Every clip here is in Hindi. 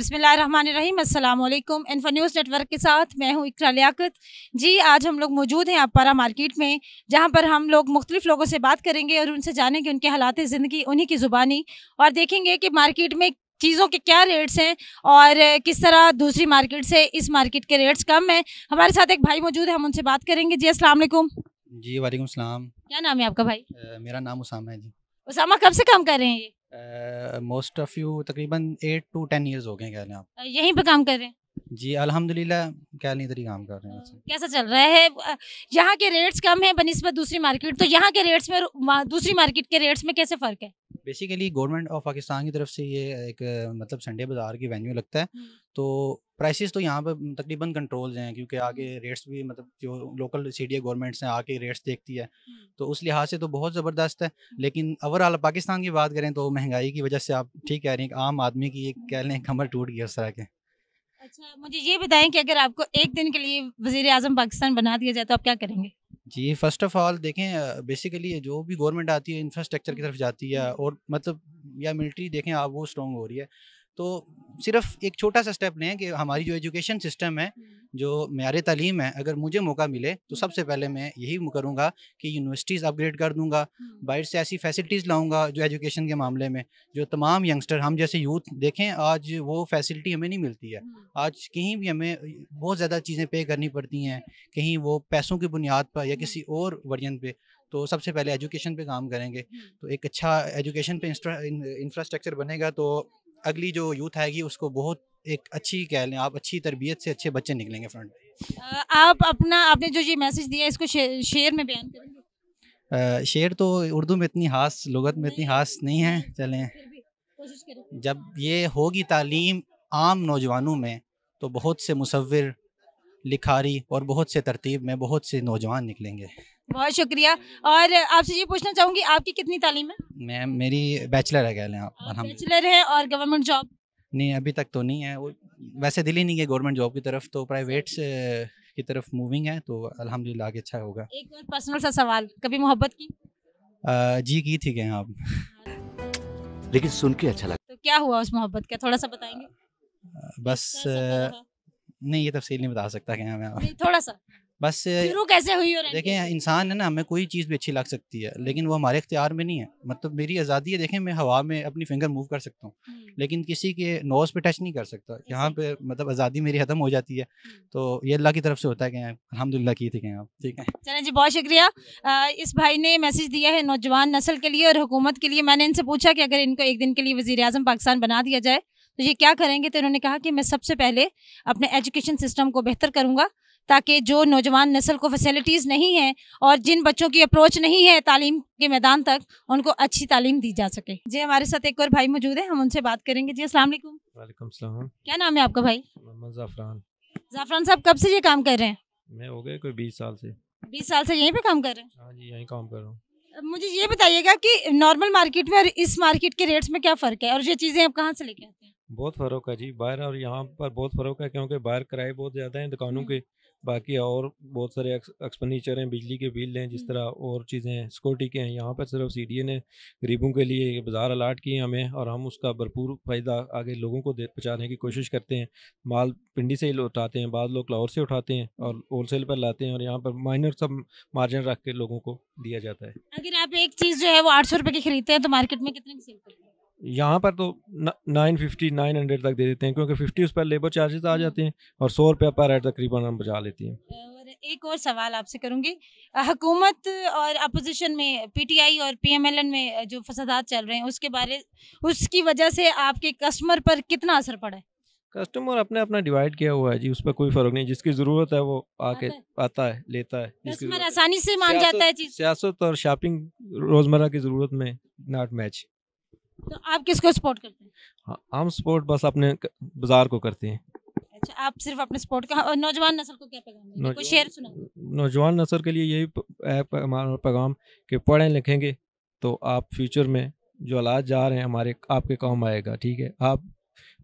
बिसमीम अल्लाम न्यूज़ नेटवर्क के साथ मैं हूँ इकरा लियाकत जी आज हम लोग मौजूद हैं पारा मार्केट में जहाँ पर हम लोग मुख्तलिफ़ लोगों से बात करेंगे और उनसे जानेंगे उनके हालात ज़िंदगी उन्हीं की ज़ुबानी और देखेंगे कि मार्केट में चीज़ों के क्या रेट्स हैं और किस तरह दूसरी मार्केट से इस मार्केट के रेट्स कम हैं हमारे साथ एक भाई मौजूद है हम उनसे बात करेंगे जी असल जी वालेकुम क्या नाम है आपका भाई मेरा नाम उसामा है जी उसामा कब से काम कर रहे हैं ये मोस्ट ऑफ यू तकरीबन एट टू टेन ईयर्स हो गए कह लें आप यहीं पे काम कर रहे हैं जी अल्हम्दुलिल्लाह क्या नहीं तरी काम कर रहे हैं कैसा चल रहा है यहाँ के रेट्स कम है बनस्बत दूसरी मार्केट तो यहाँ के रेट्स में दूसरी मार्केट के रेट्स में कैसे फ़र्क है बेसिकली गवर्नमेंट ऑफ पाकिस्तान की तरफ से ये एक मतलब संडे बाज़ार की वेन्यू लगता है हम्म। तो प्राइसेस तो यहाँ पर तकरीबन कंट्रोल हैं क्योंकि हम्म। आगे रेट्स भी मतलब जो local C D A governments हैं आके रेट्स देखती है हम्म। तो उस लिहाज से तो बहुत ज़बरदस्त है लेकिन ओवरऑल पाकिस्तान की बात करें तो महंगाई की वजह से आप ठीक कह रही हैं आम आदमी की कह लें कमर टूट गई उस तरह के अच्छा मुझे ये बताएं कि अगर आपको एक दिन के लिए वजीर आजम पाकिस्तान बना दिया जाए तो आप क्या करेंगे जी फर्स्ट ऑफ ऑल देखें बेसिकली जो भी गवर्नमेंट आती है इंफ्रास्ट्रक्चर की तरफ जाती है और मतलब या मिलिट्री देखें आप वो स्ट्रॉन्ग हो रही है तो सिर्फ एक छोटा सा स्टेप लें कि हमारी जो एजुकेशन सिस्टम है हम्म। जो मैार तलीम है अगर मुझे मौका मिले तो हम्म। सबसे पहले मैं यही करूँगा कि यूनिवर्सिटीज़ अपग्रेड कर दूँगा हम्म। बाहर से ऐसी फैसिलिटीज़ लाऊँगा जो एजुकेशन के मामले में जो तमाम यंगस्टर हम जैसे यूथ देखें आज वो फैसिलिटी हमें नहीं मिलती है आज कहीं भी हमें बहुत ज़्यादा चीज़ें पे करनी पड़ती हैं कहीं वो पैसों की बुनियाद पर या किसी और वर्जन पर तो सबसे पहले एजुकेशन पे काम करेंगे तो एक अच्छा एजुकेशन पे इंफ्रास्ट्रक्चर बनेगा तो अगली जो यूथ आएगी उसको बहुत एक अच्छी कह लें आप अच्छी तरबियत से अच्छे बच्चे निकलेंगे फ्रंट आप अपना आपने जो ये मैसेज दिया इसको शे, शेर में बयान शेर तो उर्दू में इतनी हास लगत में इतनी हास नहीं है चलें जब ये होगी तालीम आम नौजवानों में तो बहुत से मुसविर लिखारी और बहुत से तरतीब में बहुत से नौजवान निकलेंगे बहुत शुक्रिया और आपसे ये पूछना चाहूंगी आपकी कितनी तालीम है मैम मेरी बैचलर है कहले बैचलर है और गवर्नमेंट जॉब नहीं अभी तक तो नहीं है वो वैसे दिल ही नहीं है गवर्नमेंट जॉब की तरफ तो प्राइवेट की तरफ मूविंग है तो अलहमदिल्ला आगे अच्छा होगा एक और पर्सनल सा सवाल कभी मोहब्बत की आ, जी की थी क्या आप लेकिन सुन के अच्छा लगा तो क्या हुआ उस मोहब्बत का थोड़ा सा बताएंगे बस नहीं ये तफसील नहीं बता सकता क्या मैं थोड़ा सा बस शुरू कैसे हुई और देखें इंसान है ना हमें कोई चीज़ भी अच्छी लग सकती है लेकिन वो हमारे इख्तियार में नहीं है मतलब मेरी आज़ादी है देखें मैं हवा में अपनी फिंगर मूव कर सकता हूँ हम्म। लेकिन किसी के नोज पे टच नहीं कर सकता यहाँ पे मतलब आज़ादी मेरी ख़त्म हो जाती है हम्म। तो ये अल्लाह की तरफ से होता है कि हाँ, अलहमदिल्ला की थी हाँ, आप ठीक है चलें जी बहुत शुक्रिया इस भाई ने मैसेज दिया है नौजवान नस्ल के लिए और हुकूमत के लिए मैंने इनसे पूछा कि अगर इनको एक दिन के लिए वज़ी अजम पाकिस्तान बना दिया जाए तो ये क्या करेंगे तो इन्होंने कहा कि मैं सबसे पहले अपने एजुकेशन सिस्टम को बेहतर करूँगा ताकि जो नौजवान नस्ल को फैसिलिटीज़ नहीं है और जिन बच्चों की अप्रोच नहीं है तालीम के मैदान तक उनको अच्छी तालीम दी जा सके जी हमारे साथ एक और भाई मौजूद है हम उनसे बात करेंगे जी असलम क्या नाम है आपका भाई जाफरान जाफरान साहब कब से ये काम कर रहे हैं मैं हो गए कोई बीस साल से बीस साल से यहीं पे काम कर रहे हैं हाँ जी यहीं काम कर रहा हूँ मुझे ये बताइएगा कि नॉर्मल मार्केट में और इस मार्केट के रेट्स में क्या फ़र्क है और ये चीज़ें आप कहाँ से लेके आते हैं बहुत फ़र्क है जी बाहर और यहाँ पर बहुत फ़र्क है क्योंकि बाहर किराए बहुत ज़्यादा हैं दुकानों हम्म। के बाकी और बहुत सारे एक्सपेंडिचर हैं बिजली के बिल हैं जिस तरह और चीज़ें हैं सिक्योरिटी के हैं यहाँ पर सिर्फ सी डी ए ने गरीबों के लिए बाज़ार अलाट किए हमें और हम उसका भरपूर फ़ायदा आगे लोगों को दे पहुँचाने की कोशिश करते हैं माल पिंडी से ही उठाते हैं बाद लोग लाहौर से उठाते हैं और होल सेल पर लाते हैं और यहाँ पर माइनर सब मार्जिन रख के लोगों को दिया जाता है अगर आप एक चीज़ जो है वो आठ सौ रुपये की खरीदते हैं तो मार्केट में कितने की सेल करते हैं यहाँ पर तो नाइन फिफ्टी नाइन हंड्रेड तक दे देते हैं क्योंकि फिफ्टी उस पर लेबर चार्जेस आ हम्म। जाते हैं और सौ रुपया पर हेड तकरीबन हम बचा लेते हैं और एक और सवाल आपसे करूँगी हुकूमत और अपोजिशन में पीटीआई और पीएमएलएन में जो फसादात चल रहे हैं उसके बारे उसकी वजह से आपके कस्टमर पर कितना असर पड़ा है कस्टमर अपने अपना डिवाइड किया हुआ है जी उस पर कोई फर्क नहीं जिसकी जरूरत है वो आके आता है, लेता है कस्टमर आसानी से मान जाता है चीज सियासत और शॉपिंग रोजमर्रा की जरूरत में नॉट मैच तो आप किसको सपोर्ट करते हैं हाँ, हम सपोर्ट बस अपने बाजार को करते हैं अच्छा आप सिर्फ अपने सपोर्ट का हाँ, नौजवान नस्ल को क्या पैगाम कोई शेर सुना नौजवान नस्ल के लिए यही हमारा पैगाम कि पढ़ें लिखेंगे तो आप फ्यूचर में जो हालात जा रहे हैं हमारे आपके काम आएगा ठीक है आप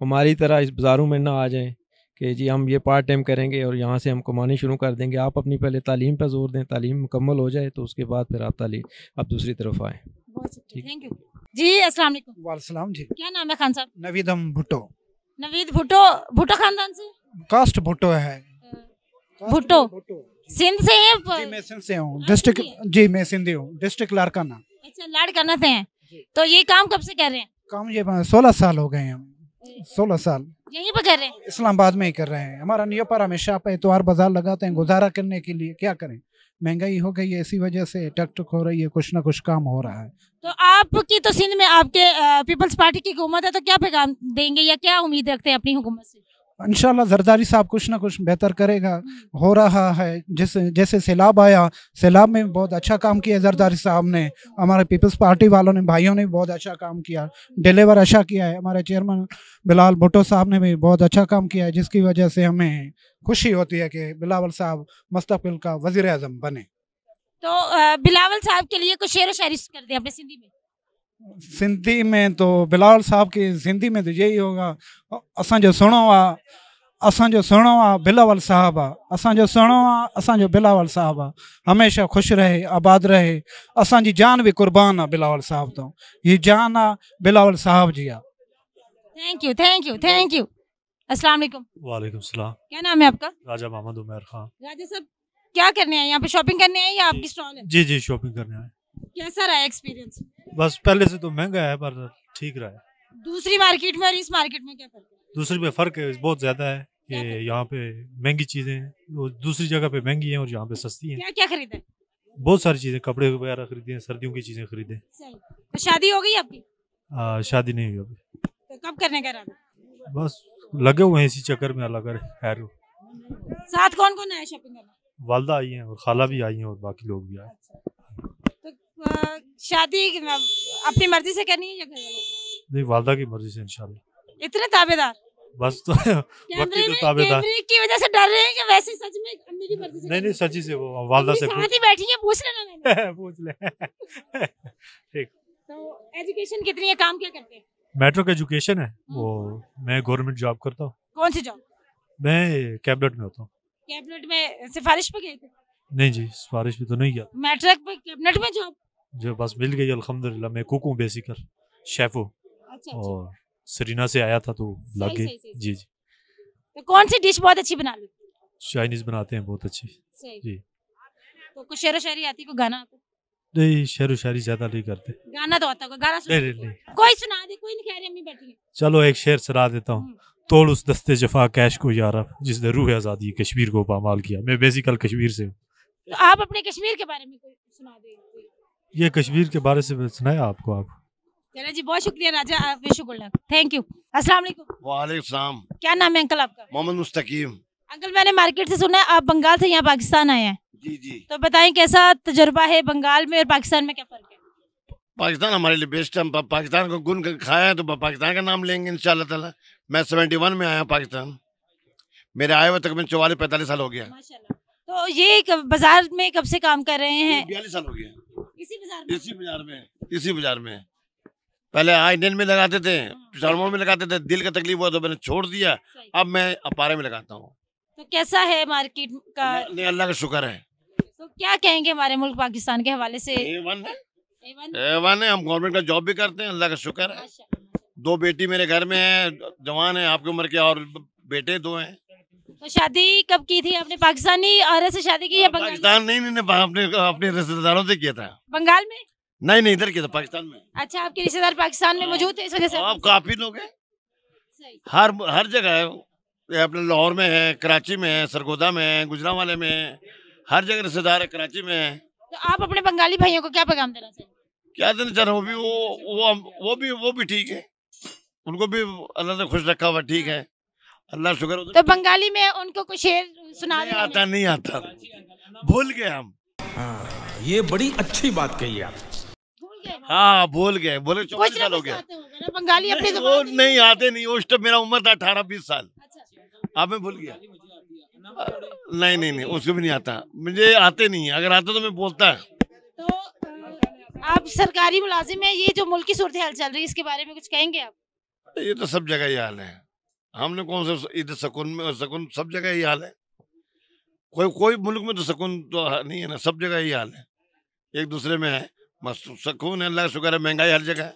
हमारी तरह इस बाज़ारों में ना आ जाएं कि जी हम ये पार्ट टाइम करेंगे और यहाँ से हम कमानी शुरू कर देंगे आप अपनी पहले तालीम पर जोर दें तालीम मुकम्मल हो जाए तो उसके बाद फिर आप तालीम आप दूसरी तरफ आएँ थैंक यू जी अस्सलाम वालेकुम जी क्या नाम है खान साहब नवीदम भुट्टो नवीद भुट्टो भुट्टो खानदान से कास्ट भुट्टो है भुट्टो सिंध से पर... जी मैं सिंध से हूँ डिस्ट्रिक्ट जी मैं सिंधी हूँ डिस्ट्रिक्ट लाड़काना अच्छा लाड़काना से हैं तो ये काम कब से कर रहे हैं काम ये सोलह साल हो गए हैं सोलह साल यहीं पर कर रहे हैं इस्लामाबाद में ही कर रहे हैं हमारा नियोपारा में शाप एतवार बाजार लगाते हैं गुजारा करने के लिए क्या करें महंगाई हो गई है इसी वजह से टक टक हो रही है कुछ ना कुछ काम हो रहा है तो आपकी तो सिंध में आपके पीपल्स पार्टी की हुकूमत है तो क्या पैगाम देंगे या क्या उम्मीद रखते हैं अपनी हुकूमत से इन जरदारी साहब कुछ ना कुछ बेहतर करेगा हम्म। हो रहा है जैसे जैसे सैलाब आया सैलाब में बहुत अच्छा काम किया जरदारी साहब ने हमारे पीपल्स पार्टी वालों ने भाइयों ने बहुत अच्छा काम किया डिलीवर अच्छा किया है हमारे चेयरमैन बिलाल भुट्टो साहब ने भी बहुत अच्छा काम किया है जिसकी वजह से हमें खुशी होती है कि बिलावल साहब मुस्तबिल का वजीर अजम बने तो बिलावल साहब के लिए कुछ शेर शहरी कर दें अपने सिंधी में सिंधी में तो बिलाल साहब की सिंधी में तो यही होगा असांजो सुहिणो आहे असांजो सुहिणो आ बिलावल साहबु आहे असांजो सुहिणो आहे असांजो बिलावल साहब आ हमेशा खुश रहे आबाद रहे असांजी जान भी क़ुर्बान आ बिलावल साहब तो ये जान आ बिलावल साहब जी आ thank you thank you thank you अस्सलाम वालेकुम वालेकुम सलाम क्या नाम है आपका राजा मोहम्मद उमर खान राजा साहब क्या करने आए यहाँ पे शॉपिंग करने आए या आपकी स्टॉल है जी जी शॉपिंग करने आए कैसा रहा एक्सपीरियंस बस पहले से तो महंगा है पर ठीक रहा है दूसरी मार्केट में और इस मार्केट में क्या फर्क है दूसरी में फर्क बहुत ज्यादा है कि यहाँ पे महंगी चीजें हैं दूसरी जगह पे महंगी हैं और यहाँ पे सस्ती हैं क्या क्या खरीदे बहुत सारी चीजें कपड़े वगैरह खरीदे हैं सर्दियों की चीजें खरीदे तो शादी हो गई आपकी शादी नहीं हुई अभी तो कब करने का बस लगे हुए हैं इसी चक्कर में अलग खैर साथ कौन कौन आया शॉपिंग करना वालदा आई है और खाला भी आई है और बाकी लोग भी आए अच्छा। शादी अपनी मर्जी से करनी है या नहीं वालदा की मर्जी से इंशाल्लाह इतने ताबेदार बस तो बाकी तो ताबेदार की वजह से डर रहे हैं कि वैसे सच में मेरी मर्जी से नहीं नहीं सच्ची से वो वालदा से साथ ही बैठी है पूछ लेना मैंने पूछ ले ठीक तो एजुकेशन कितनी है काम क्या करते हैं मेट्रो का एजुकेशन है हाँ। वो मैं गवर्नमेंट जॉब करता हूँ कौन सी जॉब मैं कैबिनेट में होता हूँ कैबिनेट में सिफारिश पे गए थे नहीं जी सिफारिश भी तो नहीं गया पे कैबिनेट में जॉब जो बस मिल गई अलहमदिल्ला मैं कुक हूँ बेसिकल शेफ हूँ अच्छा, अच्छा, और सरीना से आया था तो लग गई जी जी तो कौन सी डिश बहुत अच्छी बना ली चाइनीज बनाते हैं बहुत अच्छी जी तो कुछ शेर शायरी आती को गाना नहीं शेर शायरी ज्यादा नहीं करते गाना तो आता गाना सुना नहीं, नहीं। कोई सुना दे कोई नहीं अम्मी बैठी है चलो एक शेर सुना देता हूँ हम्म। तोड़ उस दस्ते जफा कैश को यार जिसने रूह आज़ादी कश्मीर को पामाल किया मैं बेसिकल कश्मीर से हूँ तो आप अपने कश्मीर के बारे में कोई सुना दे ये कश्मीर के बारे से सुनाया आपको आप चले जी बहुत शुक्रिया राजा विश थैंक यू अस्सलाम वालेकुम क्या नाम है अंकल आपका मोहम्मद मुस्तकीम अंकल मैंने मार्केट से सुना है आप बंगाल से यहाँ पाकिस्तान आए हैं जी जी तो बताएं कैसा तजर्बा है बंगाल में और पाकिस्तान में क्या फर्क है पाकिस्तान हमारे लिए बेस्ट है पाकिस्तान को गुन खाया है तो पाकिस्तान का नाम लेंगे इन ताला मैं सेवेंटी वन में आया पाकिस्तान मेरे आए हुए तकरीबन चौवालीस पैंतालीस साल हो गया तो ये बाजार में कब से काम कर रहे हैं बयालीस साल हो गया इसी बाजार में इसी बाजार में पहले हाँ इंडियन में लगाते थे शारमोल हाँ। में लगाते थे दिल का तकलीफ हुआ तो मैंने छोड़ दिया अब मैं अपारे में लगाता हूँ तो कैसा है मार्केट का अल्लाह का शुक्र है तो क्या कहेंगे हमारे मुल्क पाकिस्तान के हवाले से एवन है एवन है हम गवर्नमेंट का जॉब भी करते हैं अल्लाह का शुक्र है दो बेटी मेरे घर में है जवान है आपकी उम्र के और बेटे दो हैं तो शादी कब की थी आपने पाकिस्तानी औरत से शादी की या पाकिस्तान नहीं नहीं अपने अपने रिश्तेदारों से किया था बंगाल में नहीं नहीं इधर किया था पाकिस्तान में अच्छा आपके रिश्तेदार पाकिस्तान में मौजूद थे इस वजह से आप काफी लोग हैं हर हर जगह है अपने लाहौर में है कराची में है सरगोदा में है गुजरा वाले में हर जगह रिश्तेदार है कराची में है तो आप अपने बंगाली भाइयों को क्या पैगाम देना चाहिए क्या देना चाह रहे वो भी वो वो वो भी वो भी ठीक है उनको भी अल्लाह ने खुश रखा हुआ ठीक है अल्लाह शुक्र तो बंगाली में उनको कुछ शेर सुना नहीं आता नहीं आता भूल गए हम हाँ, ये बड़ी अच्छी बात कही आप हाँ, हाँ भूल गए बोले चौबीस साल हो गया बंगाली अपने वो नहीं आते नहीं उस टाइम तो मेरा उम्र था अठारह बीस साल अच्छा। आप मैं भूल गया नहीं नहीं नहीं उसको भी नहीं आता मुझे आते नहीं अगर आते तो मैं बोलता है तो आप सरकारी मुलाजिम है ये जो मुल्क की सूरत हाल चल रही है इसके बारे में कुछ कहेंगे आप ये तो सब जगह ही हाल है हमने कौन सा इधर सकून में सकून सब जगह ही हाल है कोई कोई मुल्क में तो सकून तो नहीं है ना सब जगह ही हाल है एक दूसरे में है सकून है अल्लाह शुक्र है महंगाई हर जगह है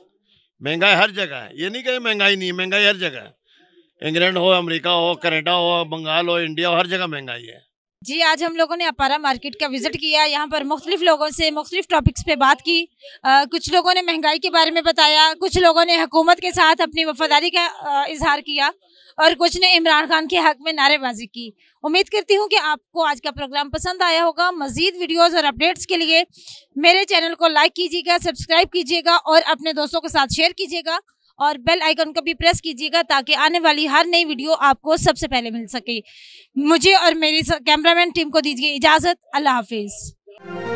महंगाई हर जगह है ये नहीं कहे महंगाई नहीं है महंगाई हर जगह है इंग्लैंड हो अमेरिका हो कनाडा हो बंगाल हो इंडिया हो हर जगह महंगाई है जी आज हम लोगों ने अपारा मार्केट का विजिट किया यहाँ पर मुख्तलिफ लोगों से मुख्तलिफ टॉपिक्स पे बात की आ, कुछ लोगों ने महंगाई के बारे में बताया कुछ लोगों ने हुकूमत के साथ अपनी वफादारी का इजहार किया और कुछ ने इमरान खान के हक में नारेबाजी की उम्मीद करती हूँ कि आपको आज का प्रोग्राम पसंद आया होगा मजीद वीडियोज़ और अपडेट्स के लिए मेरे चैनल को लाइक कीजिएगा सब्सक्राइब कीजिएगा और अपने दोस्तों के साथ शेयर कीजिएगा और बेल आइकन को भी प्रेस कीजिएगा ताकि आने वाली हर नई वीडियो आपको सबसे पहले मिल सके मुझे और मेरी कैमरामैन टीम को दीजिए इजाज़त अल्लाह हाफिज़